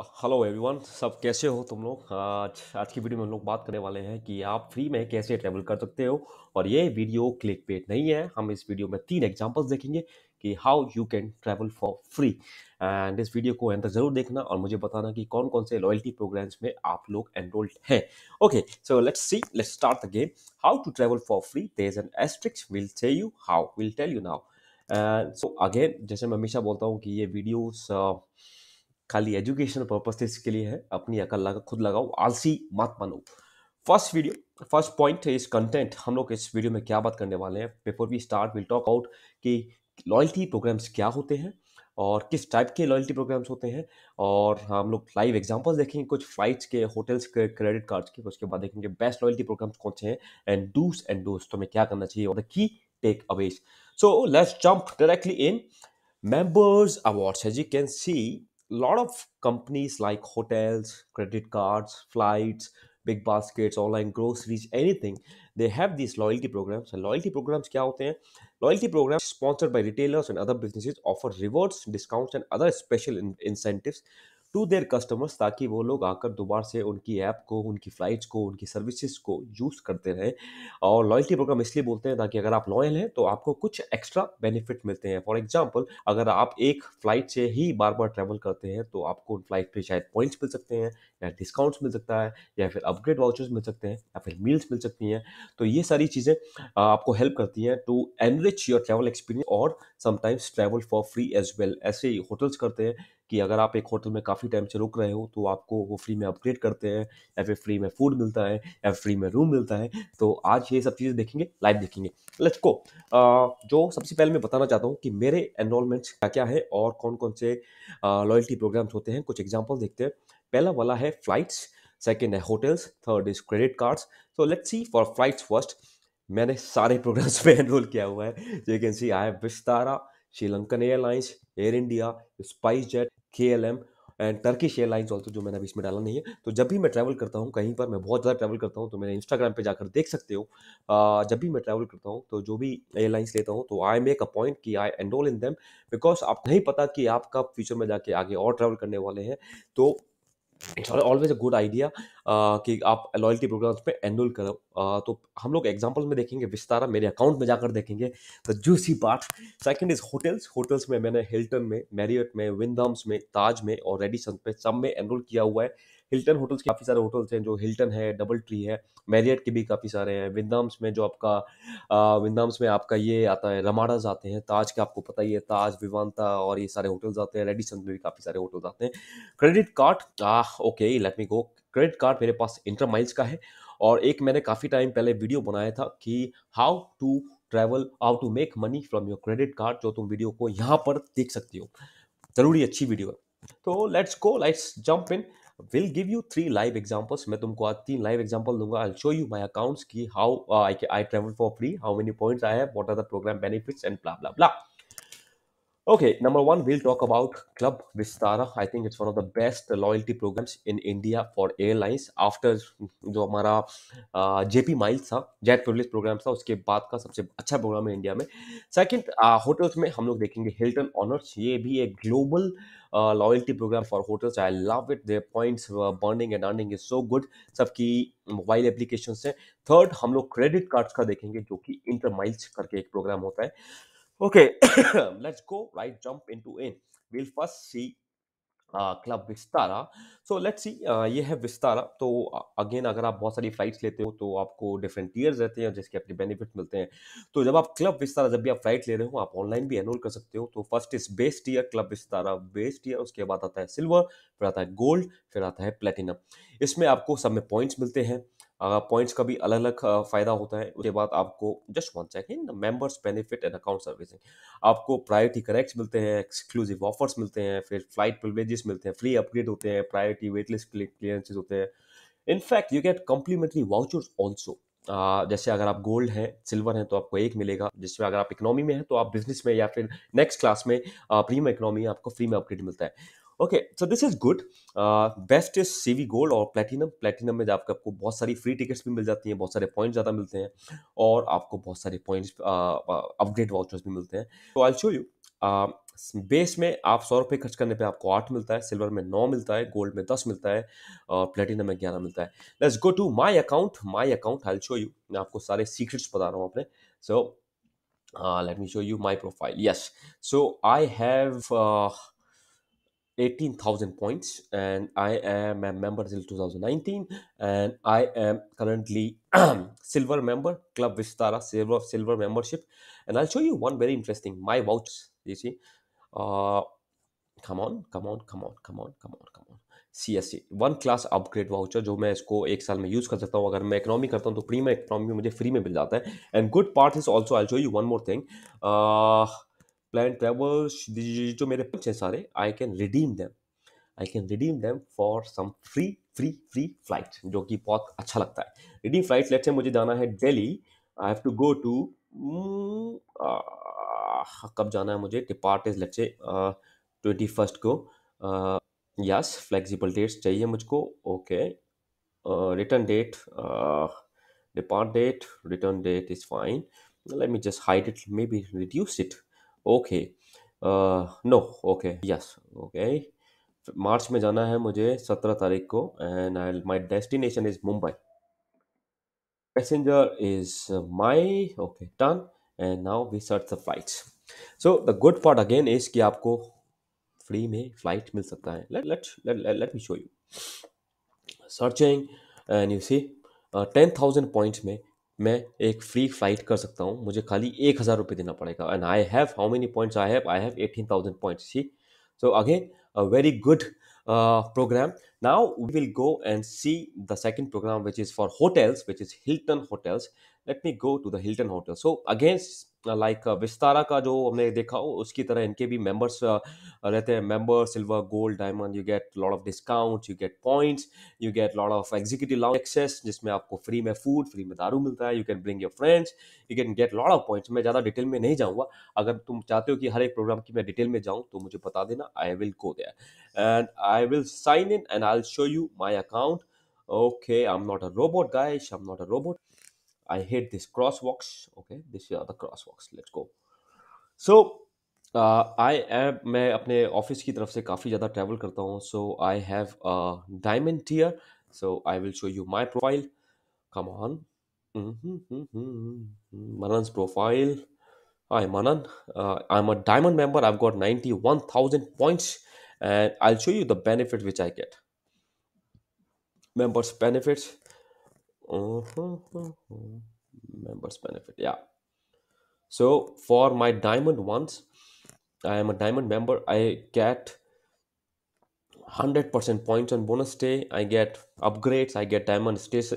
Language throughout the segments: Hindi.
हेलो एवरीवन सब कैसे हो तुम लोग आज आज की वीडियो में हम लोग बात करने वाले हैं कि आप फ्री में कैसे ट्रैवल कर सकते हो और ये वीडियो क्लिक पे नहीं है हम इस वीडियो में तीन एग्जांपल्स देखेंगे कि how you can travel for free and इस वीडियो को एंड जरूर देखना और मुझे बताना कि कौन कौन से लॉयल्टी प्रोग्राम्स में आप लोग एनरोल्ड हैं okay so let's see let's start the game how to travel for free there an asterisks will say you how will tell you now so again जैसे मैं हमेशा बोलता हूँ कि ये वीडियोस खाली एजुकेशन पर्पजेस के लिए है अपनी अकल लगा खुद लगाओ आलसी मत बनो फर्स्ट वीडियो फर्स्ट पॉइंट इस कंटेंट हम लोग इस वीडियो में क्या बात करने वाले हैं before we start will talk out कि लॉयल्टी प्रोग्राम्स क्या होते हैं और किस टाइप के लॉयल्टी प्रोग्राम्स होते हैं और हम लोग लाइव एग्जांपल्स देखेंगे कुछ फ्लाइट्स के होटल्स के क्रेडिट कार्ड्स के उसके बाद देखेंगे बेस्ट लॉयल्टी प्रोग्राम्स कौन से हैं एंड डूज एंड डोज तो हमें क्या करना चाहिए और the key takeaways so let's jump directly in members awards as you can see lot of companies like hotels, credit cards, flights, big baskets, online groceries, anything, they have these loyalty programs. And loyalty programs क्या होते Loyalty programs sponsored by retailers and other businesses offer rewards, discounts, and other special in- incentives to their customers ताकि वो लोग आकर दोबारा से उनकी ऐप को उनकी फ़्लाइट्स को उनकी सर्विसेज को यूज़ करते रहें और लॉयल्टी प्रोग्राम इसलिए बोलते हैं ताकि अगर आप लॉयल हैं तो आपको कुछ एक्स्ट्रा बेनिफिट मिलते हैं फॉर एग्जाम्पल अगर आप एक फ़्लाइट से ही बार बार ट्रैवल करते हैं तो आपको उन फ्लाइट पर शायद पॉइंट्स मिल सकते हैं या डिस्काउंट्स मिल सकता है या फिर अपग्रेड वाउचर्स मिल सकते हैं या फिर मील्स मिल सकती हैं तो ये सारी चीज़ें आपको हेल्प करती हैं to enrich your travel experience और sometimes travel for free as well ऐसे होटल्स करते हैं कि अगर आप एक होटल में काफ़ी टाइम से रुक रहे हो तो आपको वो फ्री में अपग्रेड करते हैं या फिर फ्री में फूड मिलता है या फ्री में रूम मिलता है तो आज ये सब चीज़ें देखेंगे लाइव देखेंगे लेट्स गो जो सबसे पहले मैं बताना चाहता हूँ कि मेरे एनरोलमेंट्स क्या क्या है और कौन कौन से लॉयल्टी प्रोग्राम्स होते हैं कुछ एग्जाम्पल देखते हैं पहला वाला है फ्लाइट्स सेकेंड है hotels third is credit cards so let's see for flights first मैंने सारे प्रोग्राम्स पे एनरोल किया हुआ है यू कैन सी आई है Vistara SriLankan airlines Air India SpiceJet K L M and Turkish airlines also जो मैंने अभी इसमें डाला नहीं है तो जब भी मैं ट्रैवल करता हूँ कहीं पर मैं बहुत ज़्यादा ट्रैवल करता हूँ तो मेरे इंस्टाग्राम पे जाकर देख सकते हो जब भी मैं ट्रैवल करता हूँ तो जो भी एयरलाइंस लेता हूँ तो आई मेक अ पॉइंट कि I enrol in them because आप नहीं पता कि आप कब फ्यूचर में जाके आगे और ट्रैवल करने वाले हैं तो it's always a good idea कि आप लॉयल्टी प्रोग्राम्स पे एनरोल करो uh, तो हम लोग एग्जांपल में देखेंगे विस्तारा मेरे अकाउंट में जाकर देखेंगे the juicy part second is hotels hotels में मैंने हिल्टन में मैरियट में विंडम्स में ताज में और रेडिसन पे सब में एनरोल किया हुआ है हिल्टन होटल्स काफ़ी सारे होटल्स हैं जो हिल्टन है डबल ट्री है मैरियट के भी काफ़ी सारे हैं विंदाम्स में जो आपका विंदाम्स में आपका ये आता है रमाडाज आते हैं ताज के आपको पता ही है ताज विवानता और ये सारे होटल्स आते हैं रेडिसन में भी काफ़ी सारे होटल्स आते हैं credit card ah okay let me go credit card मेरे पास इंटर माइल्स का है और एक मैंने काफ़ी टाइम पहले वीडियो बनाया था कि how to travel how to make money from your credit card जो तुम वीडियो को यहाँ पर देख सकती हो ज़रूरी अच्छी वीडियो है तो let's go let's jump in will give you three live examples मैं तुमको आज तीन लाइव एग्जाम्पल दूंगा I show you my accounts की how I I travel for free how many points I have what are the programme benefits and blah blah blah Okay, number one, we'll talk about Club Vistara. I think it's one of the best loyalty programs in India for airlines. After जो हमारा JP Miles था Jet प्रिवलेज प्रोग्राम था उसके बाद का सबसे अच्छा प्रोग्राम है इंडिया में Second, होटल्स में हम लोग देखेंगे Hilton ऑनर्स ये भी एक global loyalty programme for hotels I love it. Their points burning and earning is so good सबकी मोबाइल एप्लीकेशन से थर्ड हम लोग क्रेडिट cards का देखेंगे जो कि इंटर माइल्स करके एक प्रोग्राम होता है Okay, let's go right jump into in. We'll first see club Vistara so let's see ये है विस्तारा तो अगेन अगर आप बहुत सारी फ्लाइट्स लेते हो तो आपको डिफरेंट टीयर्स रहते हैं जिसके आपके बेनिफिट मिलते हैं तो जब आप क्लब विस्तारा जब भी आप फ्लाइट ले रहे हो आप ऑनलाइन भी एनरोल कर सकते हो तो first is base tier club Vistara base tier उसके बाद आता है सिल्वर फिर आता है गोल्ड फिर आता है प्लेटिनम इसमें आपको सब में पॉइंट्स मिलते हैं पॉइंट्स का भी अलग अलग फ़ायदा होता है उसके बाद आपको just one second members benefit and account servicing आपको प्रायोरिटी करेक्ट्स मिलते हैं एक्सक्लूसिव ऑफर्स मिलते हैं फिर फ्लाइट प्रिवेजेस मिलते हैं फ्री अपग्रेड होते हैं प्रायोरिटी वेट लिस्ट क्लियरेंसेज होते हैं in fact you get complimentary vouchers also जैसे अगर आप गोल्ड हैं सिल्वर हैं तो आपको एक मिलेगा जिसमें अगर आप इकोनॉमी में हैं तो आप बिजनेस में या फिर नेक्स्ट क्लास में प्रीमियम इकोनॉमी आपको फ्री में अपग्रेड मिलता है okay so this is good best is सीवी गोल्ड और प्लेटिनम प्लेटिनम में आपको आपको बहुत सारी फ्री टिकट्स भी मिल जाती हैं बहुत सारे पॉइंट ज़्यादा मिलते हैं और आपको बहुत सारे पॉइंट्स अपग्रेड वाउचर्स भी मिलते हैं तो आई शो यू बेस में आप सौ रुपये खर्च करने पे आपको आठ मिलता है सिल्वर में नौ मिलता है गोल्ड में दस मिलता है और प्लेटिनम में ग्यारह मिलता है let's go to my account my account I show you मैं आपको सारे सीक्रेट्स बता रहा हूँ अपने so let me show you my profile yes so I have 18,000 points and I am a member till 2019 and I am currently silver member club Vistara silver silver membership and I'll show you one very interesting my vouchers you see uh, come on come on come on come on come on come on CSC one class upgrade voucher जो मैं इसको एक साल में use कर सकता हूँ अगर मैं economy करता हूँ तो premium economy में मुझे free में मिल जाता है and good part is also I'll show you one more thing uh plan travels जो मेरे पंच हैं सारे I can redeem them I can redeem them for some free free free flight जो कि बहुत अच्छा लगता है रिडीम फ्लाइट लेट से मुझे जाना है Delhi I have to go to कब जाना है मुझे depart is let say twenty first को यस फ्लेक्सिबल डेट्स चाहिए मुझको okay return date depart date return date is fine me just hide it maybe reduce it okay no okay yes okay मार्च में जाना है मुझे सत्रह तारीख को and I my destination is Mumbai passenger is my okay done and now we search the flights so the good part again is कि आपको फ्री में फ्लाइट मिल सकता है let let let let me show you searching and you see ten thousand points में मैं एक फ्री फ्लाइट कर सकता हूँ मुझे खाली एक हज़ार रुपये देना पड़ेगा and I have how many points I have I have eighteen thousand points see so again a very good programme now we will go and see the second programme which is for hotels which is Hilton hotels let me go to the Hilton hotel so again like Vistara का जो हमने देखा हो उसकी तरह इनके भी मेंबर्स रहते हैं member silver gold diamond you get lot of discount you get points you get lot of executive lounge access जिसमें आपको फ्री में फूड फ्री में दारू मिलता है you can bring your friends you can get lot of points मैं ज़्यादा डिटेल में नहीं जाऊँगा अगर तुम चाहते हो कि हर एक प्रोग्राम की मैं डिटेल में जाऊँ तो मुझे बता देना I will go there and I will sign in and I will show you my account okay am not a robot guys I am not a robot I hate this crosswalks. Okay, this is the crosswalks. Let's go. So uh, I am. मैं अपने ऑफिस की तरफ से काफ़ी ज़्यादा ट्रैवल करता हूँ so I have diamond tier so I will show you my profile come on Manan's profile. Hi, Manan. Uh, I'm a diamond member. I've got 91,000 points, and I'll show you the benefit which I get. Members' benefits. Uh -huh, uh -huh benefit yeah so for my diamond ones i am a diamond member i get 100% points on bonus day i get upgrades i get diamond says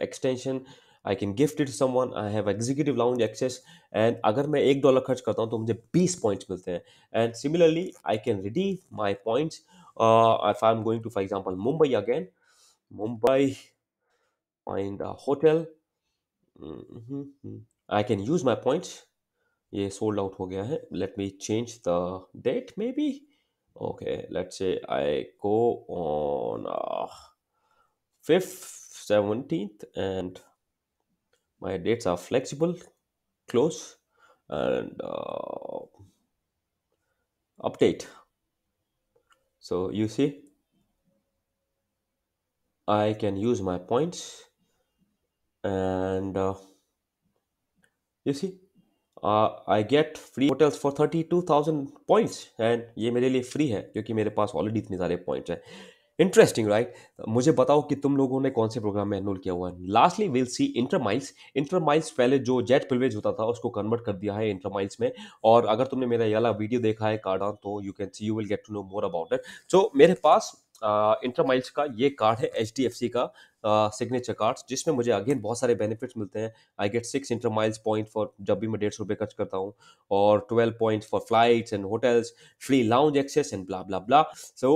extension i can gift it to someone i have executive lounge access and agar mai 1 dollar kharch karta hu to mujhe 20 points milte and similarly i can redeem my points uh, if i'm going to for example mumbai again mumbai find a hotel I can use my points. ये सोल्ड आउट हो गया है let me change the date maybe okay let say I go on fifth 17th and my dates are flexible close and uh, update so you see i can use my points and uh, you see uh, I get free hotels for thirty two thousand points and ये मेरे लिए free है क्योंकि मेरे पास already इतने सारे points हैं इंटरेस्टिंग राइट मुझे बताओ कि तुम लोगों ने कौन से प्रोग्राम में एनरोल किया हुआ है लास्टली विल सी इंटरमाइल्स इंटरमाइल्स पहले जो जेट प्रिवेज होता था उसको कन्वर्ट कर दिया है इंटरमाइल्स में और अगर तुमने मेरा यहाँ वीडियो देखा है कार्ड ऑन तो you can see you will get to know more about it so मेरे पास इंटरमाइल्स uh, का ये कार्ड है एच का सिग्नेचर कार्ड्स जिसमें मुझे अगेन बहुत सारे बेनिफिट्स मिलते हैं I get six InterMiles point for जब भी मैं डेढ़ सौ रुपये खर्च करता हूँ और twelve point for flights and hotels free lounge access and blah blah blah so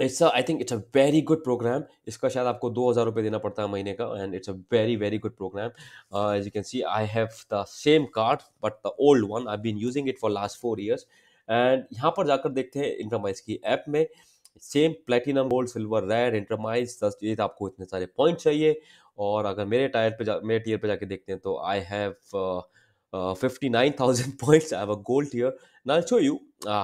it's I think it's a very good programme इसका शायद आपको दो हज़ार रुपये देना पड़ता है महीने का and it's a very very good programme as you can see I have the same card but the old one I been using it for last four years and यहाँ पर जाकर देखते हैं इंटरमाइज की ऐप में same platinum gold silver red InterMiles दस ये तो आपको इतने सारे पॉइंट चाहिए और अगर मेरे टायर पे जा मेरे टीयर पे जाके देखते हैं तो I have fifty nine thousand points I have a gold tier now show you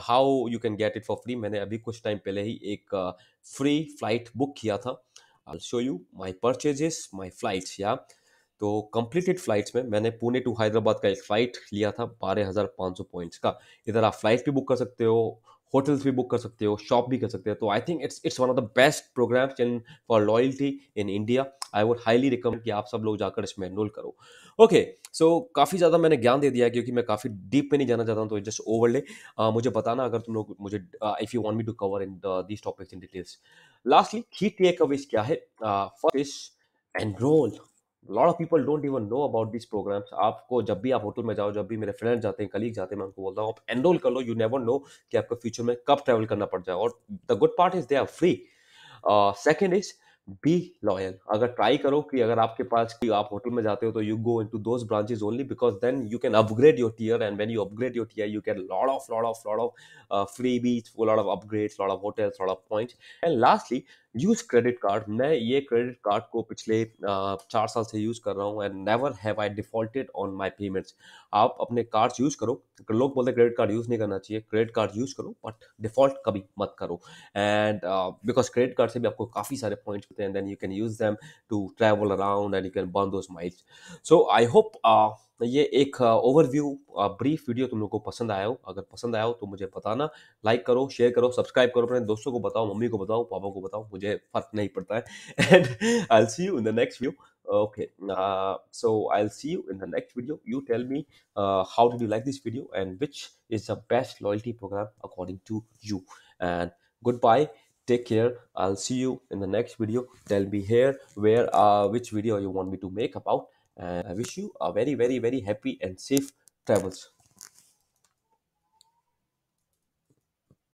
how you can get it for free मैंने अभी कुछ टाइम पहले ही एक फ्री फ्लाइट बुक किया था I show you my purchases my flight या तो कंप्लीटेड फ्लाइट्स में मैंने पुणे टू हैदराबाद का एक फ़्लाइट लिया था बारह हज़ार पाँच सौ पॉइंट्स का इधर आप फ्लाइट भी बुक कर सकते हो होटल्स भी बुक कर सकते हो शॉप भी कर सकते हो तो I think it's it's one of the best programme in for loyalty in India I would highly recommend कि आप सब लोग जाकर इसमें एनरोल करो ओके सो काफ़ी ज़्यादा मैंने ज्ञान दे दिया क्योंकि मैं काफ़ी डीप में नहीं जाना चाहता हूँ तो जस्ट ओवरले uh, मुझे बताना अगर तुम लोग मुझे if you want me to cover in these topics in details lastly ही टेक अवेज क्या है first is enrol lot of people don't even know about this programmes आपको जब भी आप होटल में जाओ जब भी मेरे फ्रेंड जाते हैं कलीग जाते हैं मैं उनको बोलता हूँ आप एनरोल कर लो यू नेवर नो कि आपको फ्यूचर में कब ट्रैवल करना पड़ जाए और the good part is they are free second is be loyal अगर ट्राई करो कि अगर आपके पास कि आप होटल में जाते हो तो you go into those branches only because then you can upgrade your tier and when you upgrade your tier you can lot of lot of lot of free beach lot of upgrade lot of hotels lot of points and lastly use credit card मैं ये क्रेडिट कार्ड को पिछले चार साल से यूज कर रहा हूँ and never have I defaulted on my payments आप अपने कार्ड्स यूज करो लोग बोलते हैं क्रेडिट कार्ड यूज नहीं करना चाहिए क्रेडिट कार्ड यूज करो बट डिफॉल्ट कभी मत करो एंड बिकॉज क्रेडिट कार्ड से भी आपको काफ़ी सारे पॉइंट्स होते हैं then you can use them to travel around and you can burn those miles so I hope तो ये एक ओवरव्यू ब्रीफ वीडियो तुम लोग को पसंद आया हो अगर पसंद आया हो तो मुझे बताना लाइक करो शेयर करो सब्सक्राइब करो अपने दोस्तों को बताओ मम्मी को बताओ पापा को बताओ मुझे फर्क नहीं पड़ता है and I'll see you in the next view okay so I'll see you in the next video you tell me how do you like this video and which is the best loyalty programme according to you and goodbye take care I'll see you in the next video me here here where which video you want me to make about And I wish you a very, very, very happy and safe travels.